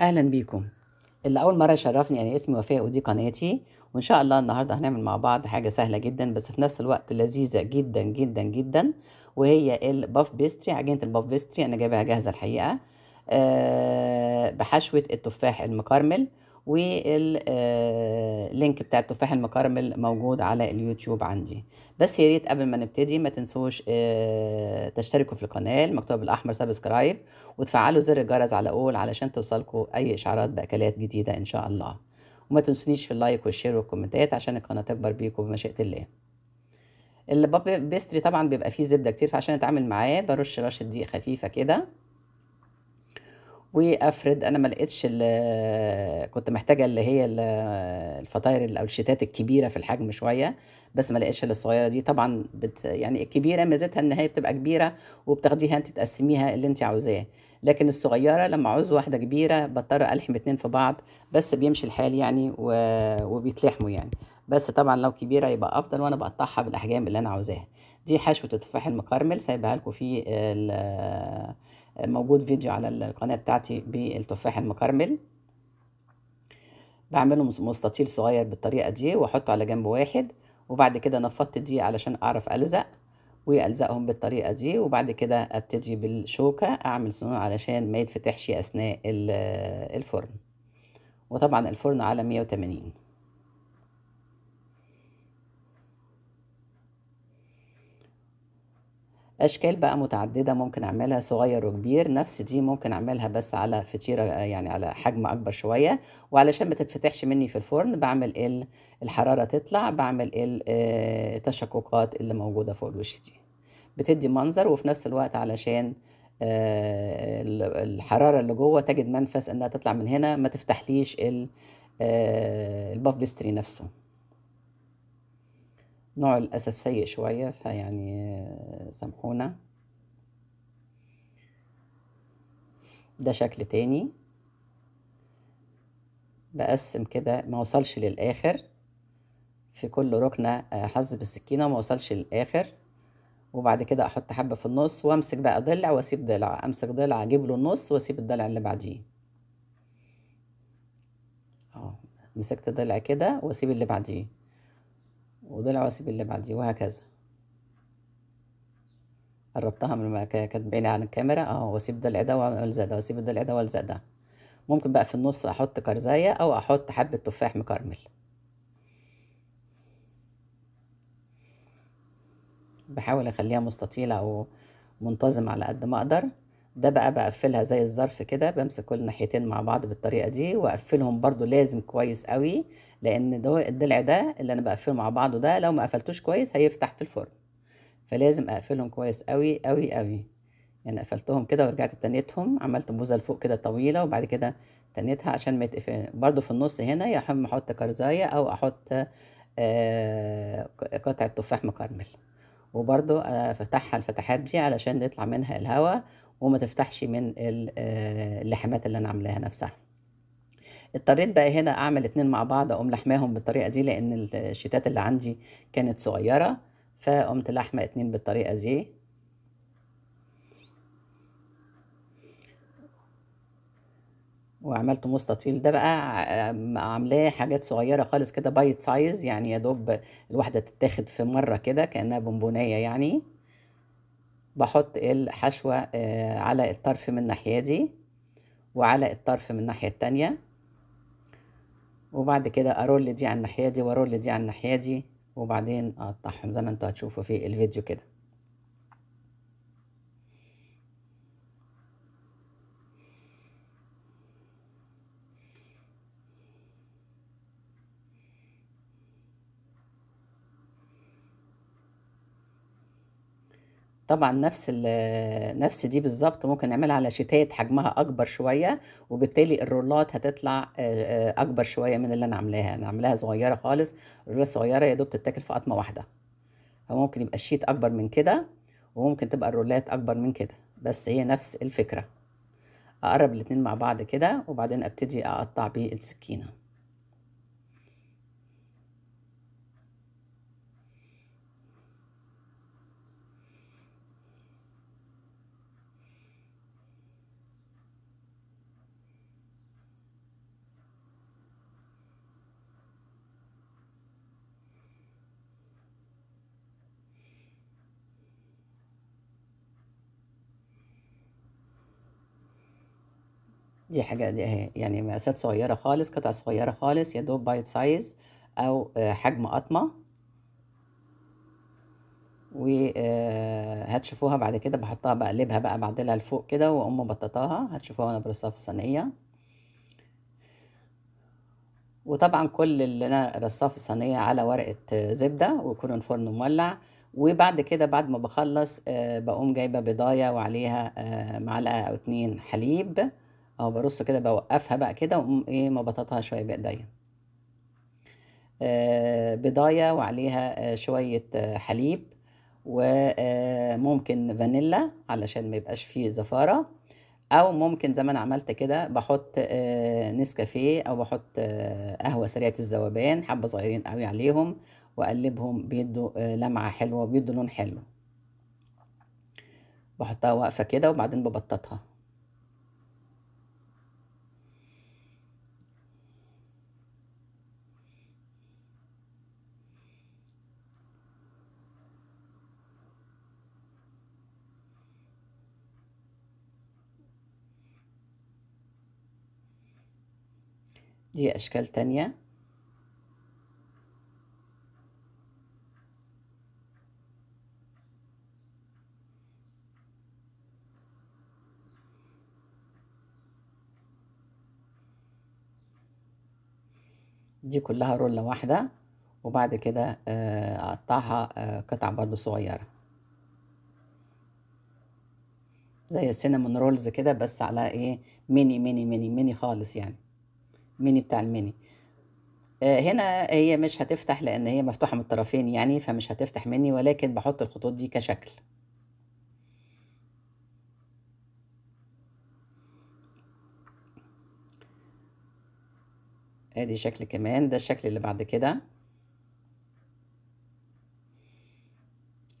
اهلا بيكم اللي اول مره يشرفني انا يعني اسمي وفاء ودي قناتي وان شاء الله النهارده هنعمل مع بعض حاجه سهله جدا بس في نفس الوقت لذيذه جدا جدا جدا وهي الباف بيستري عجينه الباف بيستري انا جايبها جاهزه الحقيقه أه بحشوه التفاح المكرمل واللينك آه، بتاع التفاح المكرمل موجود على اليوتيوب عندي بس يا ريت قبل ما نبتدي ما تنسوش آه، تشتركوا في القناه المكتوب بالاحمر سبسكرايب وتفعلوا زر الجرس على اول علشان توصلكم اي اشعارات باكلات جديده ان شاء الله وما تنسونيش في اللايك والشير والكومنتات عشان القناه تكبر بيكم بمشيئه الله البابي بيستري طبعا بيبقى فيه زبده كتير فعشان اتعامل معاه برش رشه دقيق خفيفه كده وافرد انا ما لقيتش آه، كنت محتاجه اللي هي آه، الفطاير او الشتات الكبيره في الحجم شويه بس ما لقيتش الصغيره دي طبعا بت يعني الكبيره ميزتها ان هي بتبقى كبيره وبتاخديها انت تقسميها اللي انت عاوزاه لكن الصغيره لما عاوز واحده كبيره بضطر الحم اتنين في بعض بس بيمشي الحال يعني وبيتلحموا يعني بس طبعا لو كبيره يبقى افضل وانا بقطعها بالاحجام اللي انا عاوزاها دي حشوه التفاح المكرمل سايبها لكم في موجود فيديو على القناة بتاعتي بالتفاح المكرمل بعمله مستطيل صغير بالطريقة دي واحطه على جنب واحد وبعد كده نفضت دي علشان اعرف الزق والزقهم بالطريقة دي وبعد كده ابتدي بالشوكة اعمل سنون علشان ما يتفتحش اثناء الفرن وطبعا الفرن على 180 اشكال بقى متعدده ممكن اعملها صغير وكبير نفس دي ممكن اعملها بس على فطيره يعني على حجم اكبر شويه وعلشان ما تتفتحش مني في الفرن بعمل الحراره تطلع بعمل التشققات آه، اللي موجوده فوق الوش دي بتدي منظر وفي نفس الوقت علشان آه، الحراره اللي جوه تجد منفس انها تطلع من هنا ما تفتحليش ال آه، بيستري نفسه نوع للأسف سيء شوية فيعني آه، سامحونا ده شكل تاني بقسم كده ما وصلش للآخر في كل ركنة آه، حظ بالسكينة ما وصلش للآخر وبعد كده أحط حبة في النص وأمسك بقى ضلع وأسيب ضلع أمسك ضلع أجيب له النص وأسيب الضلع اللي بعديه أه مسكت ضلع كده وأسيب اللي بعديه وده العواصف اللي بعديه وهكذا قربتها من المكان كانت بعيدة عن الكاميرا اهو واسيب ده لده والزق ده واسيب ده لده والزق ده ممكن بقى في النص احط كرزية او احط حبة تفاح مكرمل بحاول اخليها مستطيلة او منتظم على قد ما اقدر ده بقى بقفلها زي الظرف كده بمسك كل ناحيتين مع بعض بالطريقه دي واقفلهم برضو لازم كويس قوي لان ده الضلع ده اللي انا بقفله مع بعضه ده لو ما قفلتوش كويس هيفتح في الفرن فلازم اقفلهم كويس قوي قوي قوي يعني قفلتهم كده ورجعت تنيتهم عملت بوزه لفوق كده طويله وبعد كده تنيتها عشان ما يتقفل برضو في النص هنا يا احب احط كرزايه او احط آه قطعه تفاح مكرمل وبرضو افتحها الفتحات دي علشان يطلع منها الهواء وما تفتحش من آه، اللحمات اللي انا عاملاها نفسها اضطريت بقى هنا اعمل اتنين مع بعض اقوم لحماهم بالطريقه دي لان الشتات اللي عندي كانت صغيره فقمت لحمه اتنين بالطريقه دي وعملت مستطيل ده بقى عاملاه حاجات صغيره خالص كده بايت سايز يعني يا دوب الواحده تتاخد في مره كده كانها بونبونيه يعني بحط الحشوة آه، على الطرف من الناحية دي وعلى الطرف من الناحية التانية وبعد كده أرول دي على الناحية دي وأرول دي على الناحية دي وبعدين أقطعهم زي ما انتوا هتشوفوا في الفيديو كده طبعا نفس آه، نفس دي بالظبط ممكن نعملها على شيتات حجمها اكبر شويه وبالتالي الرولات هتطلع آه، آه، اكبر شويه من اللي انا عاملاها انا عاملاها صغيره خالص الرولات الصغيره يا دوب تتاكل في قطمه واحده فممكن يبقى الشيت اكبر من كده وممكن تبقى الرولات اكبر من كده بس هي نفس الفكره اقرب الاتنين مع بعض كده وبعدين ابتدي اقطع بيه السكينه دي حاجة دي اهي يعني مقاسات صغيرة خالص قطع صغيرة خالص يا دوب بايت سايز أو آه، حجم قطمة وهتشوفوها آه، بعد كده بحطها بقلبها بقى بعدلها لفوق كده وأقوم مبططاها هتشوفوها وأنا برصها في الصينية وطبعا كل اللي أنا رصاه في الصينية على ورقة آه، زبدة ويكون الفرن مولع وبعد كده بعد ما بخلص بقوم جايبة بضاية وعليها معلقة أو اتنين حليب او برص كده بوقفها بقى كده واقوم ايه مبططها شويه بايديا آه، بضايه وعليها آه، شويه آه، حليب وممكن فانيلا علشان ما يبقاش فيه زفاره او ممكن زي ما انا عملت كده بحط نسكافيه او بحط قهوه سريعه الذوبان حبه صغيرين قوي عليهم واقلبهم بيدوا لمعه حلوه وبيدوا لون حلو بحطها واقفه كده وبعدين ببططها دي أشكال تانية دي كلها رولة واحدة وبعد كده آه، أقطعها آه، قطع برضو صغيرة زي السينمون رولز كده بس على ايه ميني ميني ميني ميني خالص يعني الميني بتاع الميني آه، هنا هي مش هتفتح لان هي مفتوحه من الطرفين يعني فمش هتفتح مني ولكن بحط الخطوط دي كشكل ادي شكل كمان ده الشكل اللي بعد كده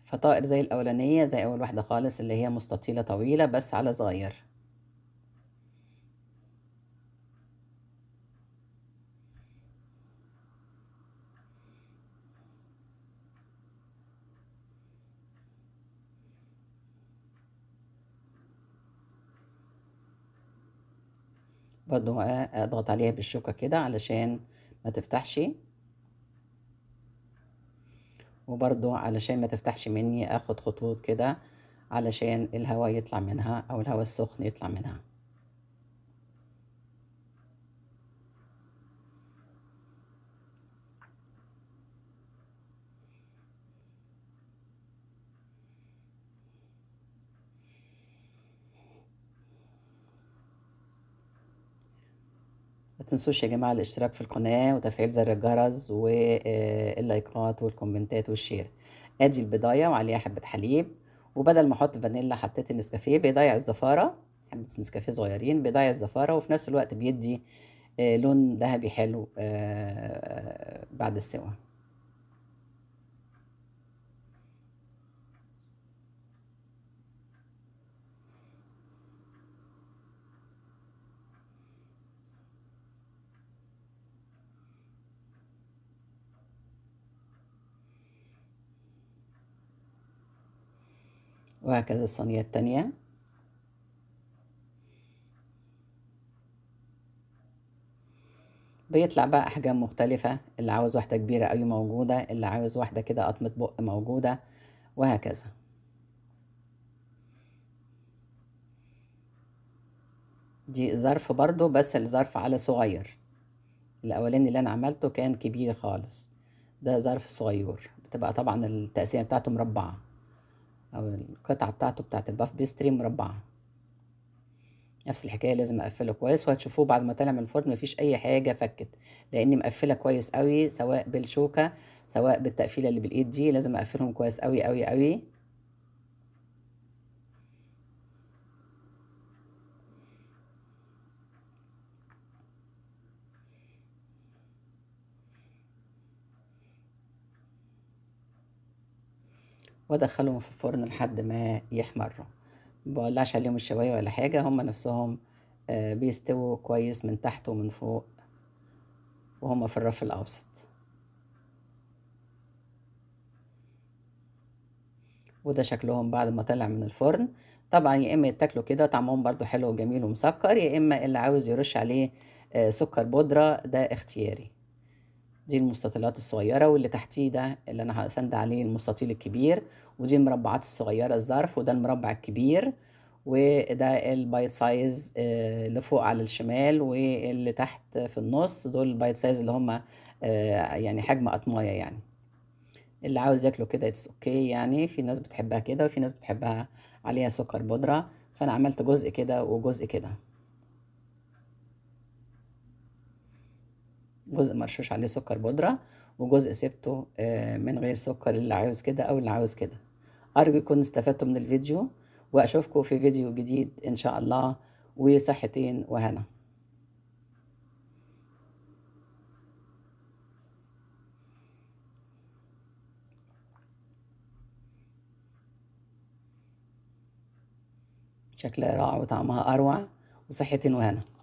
فطائر زي الاولانيه زي اول واحده خالص اللي هي مستطيله طويله بس على صغير برضو اضغط عليها بالشوكة كده علشان ما تفتحش وبرضو علشان ما تفتحش مني اخد خطوط كده علشان الهواء يطلع منها او الهواء السخن يطلع منها تنسوش يا جماعة الاشتراك في القناة وتفعيل زر الجرس واللايكات آه، والكومنتات والشير ادي البضاية وعليها حبة حليب وبدل ما احط فانيلا حطيت النسكافيه بيضيع الزفارة حبة نسكافيه صغيرين بيضيع الزفارة وفي نفس الوقت بيدي آه، لون ذهبي حلو آه، بعد السوا وهكذا الصينية الثانية بيطلع بقى أحجام مختلفة اللي عاوز واحدة كبيرة أوي موجودة اللي عاوز واحدة كده قطمة بق موجودة وهكذا دي ظرف برضو بس الظرف على صغير الأولاني اللي أنا عملته كان كبير خالص ده ظرف صغير بتبقى طبعا التقسيمة بتاعته مربعة او القطعه بتاعته بتاعه الباف بيستري مربعه نفس الحكايه لازم اقفله كويس وهتشوفوه بعد ما طلع من الفرن مفيش اي حاجه فكت لاني مقفله كويس قوي سواء بالشوكه سواء بالتقفيله اللي بالايد دي لازم اقفلهم كويس قوي قوي قوي وادخلهم في الفرن لحد ما يحمروا مبولعش عليهم الشوايه ولا حاجه هما نفسهم آه، بيستووا كويس من تحت ومن فوق وهما في الرف الاوسط وده شكلهم بعد ما طلع من الفرن طبعا يا اما يتاكلوا كده طعمهم برضو حلو وجميل ومسكر يا اما اللي عاوز يرش عليه آه، سكر بودره ده اختياري دي المستطيلات الصغيرة واللي تحتيه ده اللي أنا هسند عليه المستطيل الكبير ودي المربعات الصغيرة الظرف وده المربع الكبير وده البايت سايز آه، اللي فوق على الشمال واللي تحت في النص دول البايت سايز اللي هما آه، يعني حجم قطماية يعني اللي عاوز ياكله كده اتس اوكي يعني في ناس بتحبها كده وفي ناس بتحبها عليها سكر بودرة فأنا عملت جزء كده وجزء كده جزء مرشوش عليه سكر بودرة وجزء سبته آه، من غير سكر اللي عاوز كده أو اللي عاوز كده أرجو يكون استفدتوا من الفيديو وأشوفكم في فيديو جديد إن شاء الله وصحتين وهنا شكلها رائع وطعمها أروع وصحتين وهنا